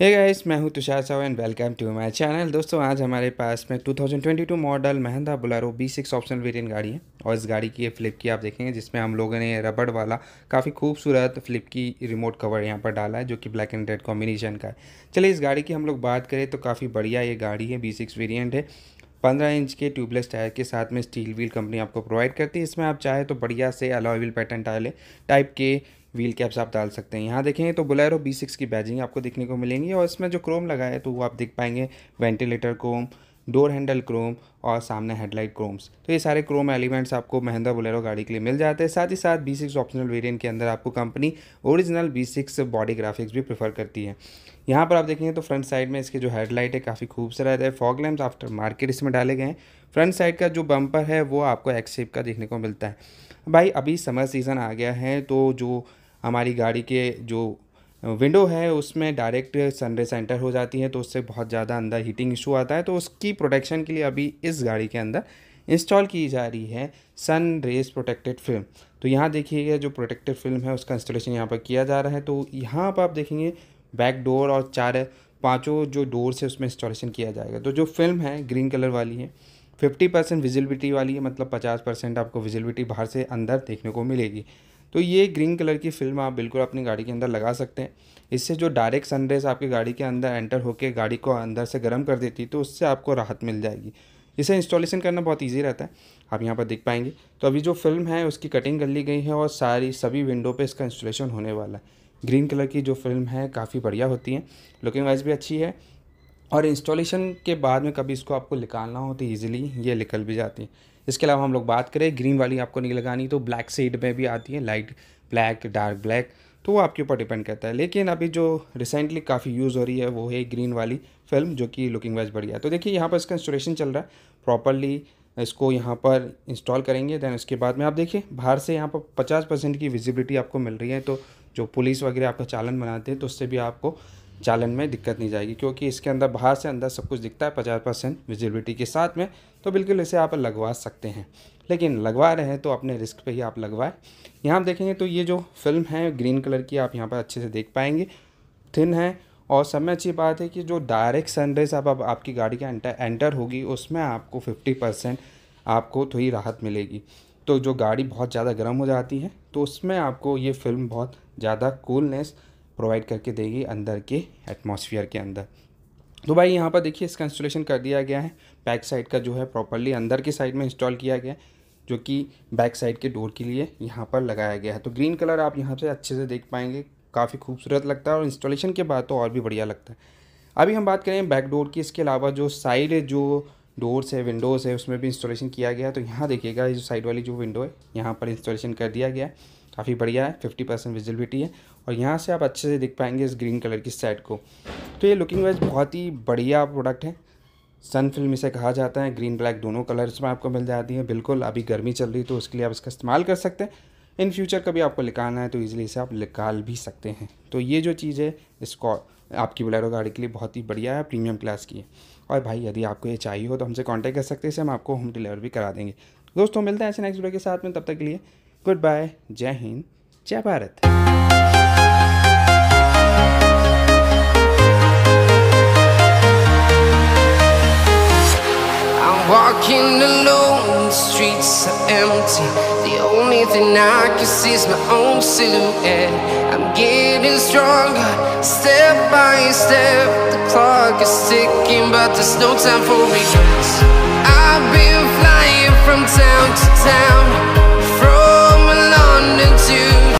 हे guys मैं हूं Tushar Sahu and welcome to my channel दोस्तों आज हमारे पास में 2022 model Mahindra Bolero B six option variant गाड़ी है और इस गाड़ी की ये फ्लिप की आप देखेंगे जिसमें हम लोगों ने रबड़ वाला काफ़ी खूबसूरत फ्लिप की रिमोट कवर यहाँ पर डाला है जो कि ब्लैक एंड रेड कॉम्बिनेशन का है चलिए इस गाड़ी की हम लोग बात करें तो काफ़ी बढ़िया ये गाड़ी है बी सिक्स वेरियंट है पंद्रह इंच के ट्यूबलेस टायर के साथ में स्टील व्हील कंपनी आपको प्रोवाइड करती है इसमें आप चाहे तो बढ़िया से alloy wheel pattern tile type के व्हील कैप्स आप डाल सकते हैं यहाँ देखेंगे तो बुलेरो बी सिक्स की बैजिंग आपको देखने को मिलेंगी और इसमें जो क्रोम लगा है तो वो आप देख पाएंगे ventilator chrome door handle chrome और सामने हेडलाइट क्रोम्स तो ये सारे क्रोम एलिमेंट्स आपको महिंद्रा बुलेरो गाड़ी के लिए मिल जाते हैं साथ ही साथ बी सिक्स ऑप्शनल वेरियंट के अंदर आपको company original B six body graphics भी प्रेफर करती है यहाँ पर आप देखेंगे तो फ्रंट साइड में इसके जो हेडलाइट है काफ़ी खूबसूरत है फॉग लैम्प्स आफ्टर मार्केट इसमें डाले गए हैं फ्रंट साइड का जो बम्पर है वो आपको एक्सेप का देखने को मिलता है भाई अभी समर सीज़न आ गया है तो जो हमारी गाड़ी के जो विंडो है उसमें डायरेक्ट सनरेज एंटर हो जाती है तो उससे बहुत ज़्यादा अंदर हीटिंग इशू आता है तो उसकी प्रोटेक्शन के लिए अभी इस गाड़ी के अंदर इंस्टॉल की जा रही है सन रेज प्रोटेक्टेड फिल्म तो यहाँ देखिएगा जो प्रोटेक्टेड फिल्म है उसका इंस्टॉलेशन यहाँ पर किया जा रहा है तो यहाँ पर आप देखेंगे बैक डोर और चार पाँचों जो डोर से उसमें इंस्टॉलेशन किया जाएगा तो जो फिल्म है ग्रीन कलर वाली है फिफ्टी परसेंट विजिबिलिटी वाली है मतलब पचास परसेंट आपको विजिबिलिटी बाहर से अंदर देखने को मिलेगी तो ये ग्रीन कलर की फिल्म आप बिल्कुल अपनी गाड़ी के अंदर लगा सकते हैं इससे जो डायरेक्ट सनरेज आपकी गाड़ी के अंदर एंटर होकर गाड़ी को अंदर से गर्म कर देती है तो उससे आपको राहत मिल जाएगी इसे इंस्टॉलेशन करना बहुत ईजी रहता है आप यहाँ पर देख पाएंगे तो अभी जो फिल्म है उसकी कटिंग कर ली गई है और सारी सभी विंडो पर इसका इंस्टॉलेशन होने वाला है ग्रीन कलर की जो फिल्म है काफ़ी बढ़िया होती है लुकिंग वाइज भी अच्छी है और इंस्टॉलेशन के बाद में कभी इसको आपको निकालना हो तो ईजिली ये निकल भी जाती है इसके अलावा हम लोग बात करें ग्रीन वाली आपको नहीं लगानी तो ब्लैक सेड में भी आती है लाइट ब्लैक डार्क ब्लैक तो वो आपके ऊपर डिपेंड करता है लेकिन अभी जो रिसेंटली काफ़ी यूज़ हो रही है वो है ग्रीन वाली फिल्म जो कि लुकिंग वाइज बढ़िया है तो देखिए यहाँ पर इसका इंस्टॉलेशन चल रहा है प्रॉपरली इसको यहाँ पर इंस्टॉल करेंगे देन उसके बाद में आप देखिए बाहर से यहाँ पर पचास परसेंट की विजिबिलिटी आपको मिल रही है तो जो पुलिस वगैरह आपका चालन बनाते हैं तो उससे भी आपको चालन में दिक्कत नहीं जाएगी क्योंकि इसके अंदर बाहर से अंदर सब कुछ दिखता है पचास परसेंट विजिबिलिटी के साथ में तो बिल्कुल इसे आप लगवा सकते हैं लेकिन लगवा रहे हैं तो अपने रिस्क पे ही आप लगवाएं यहाँ आप देखेंगे तो ये जो फिल्म है ग्रीन कलर की आप यहाँ पर अच्छे से देख पाएंगे थिन है और सब में अच्छी बात है कि जो डायरेक्ट सनरेज अब आपकी गाड़ी का एंटर एंटर होगी उसमें आपको फिफ्टी परसेंट आपको थोड़ी राहत मिलेगी तो जो गाड़ी बहुत ज़्यादा गर्म हो जाती है तो उसमें आपको ये फिल्म बहुत ज़्यादा कूलनेस प्रोवाइड करके देगी अंदर के एटमॉस्फेयर के अंदर तो भाई यहाँ पर देखिए इसका इंस्टॉलेशन कर दिया गया है बैक साइड का जो है प्रॉपरली अंदर के साइड में इंस्टॉल किया गया है जो कि बैक साइड के डोर के लिए यहाँ पर लगाया गया है तो ग्रीन कलर आप यहाँ से अच्छे से देख पाएंगे काफ़ी खूबसूरत लगता है और इंस्टॉलेशन के बाद तो और भी बढ़िया लगता है अभी हम बात करें बैक डोर की इसके अलावा जो साइड जो डोर्स है विंडोज़ है उसमें भी इंस्टॉलेशन किया गया तो यहाँ देखिएगा जो साइड वाली जो विंडो है यहाँ पर इंस्टॉलेशन कर दिया गया है काफ़ी बढ़िया है फिफ्टी परसेंट विजिबिलिटी है और यहाँ से आप अच्छे से दिख पाएंगे इस ग्रीन कलर की सेट को तो ये लुकिंग वाइज बहुत ही बढ़िया प्रोडक्ट है सन फिल्म इसे कहा जाता है ग्रीन ब्लैक दोनों कलर्स में आपको मिल जाती है बिल्कुल अभी गर्मी चल रही तो उसके लिए आप इसका इस्तेमाल कर सकते हैं इन फ्यूचर कभी आपको निकालना है तो ईजिली इसे आप निकाल भी सकते हैं तो ये जो चीज़ है इसको आपकी बुलेरो गाड़ी के लिए बहुत ही बढ़िया है प्रीमियम क्लास की है और भाई यदि आपको ये चाहिए हो तो हमसे कांटेक्ट कर सकते हैं इसे हम आपको होम डिलीवर भी करा देंगे दोस्तों मिलते हैं ऐसे नेक्स्ट वीडियो के साथ में तब तक के लिए गुड बाय जय हिंद जय Bharat Walking alone, the streets are empty. The only thing I can see is my own silhouette. I'm getting stronger, step by step. The clock is ticking, but there's no time for regrets. I've been flying from town to town.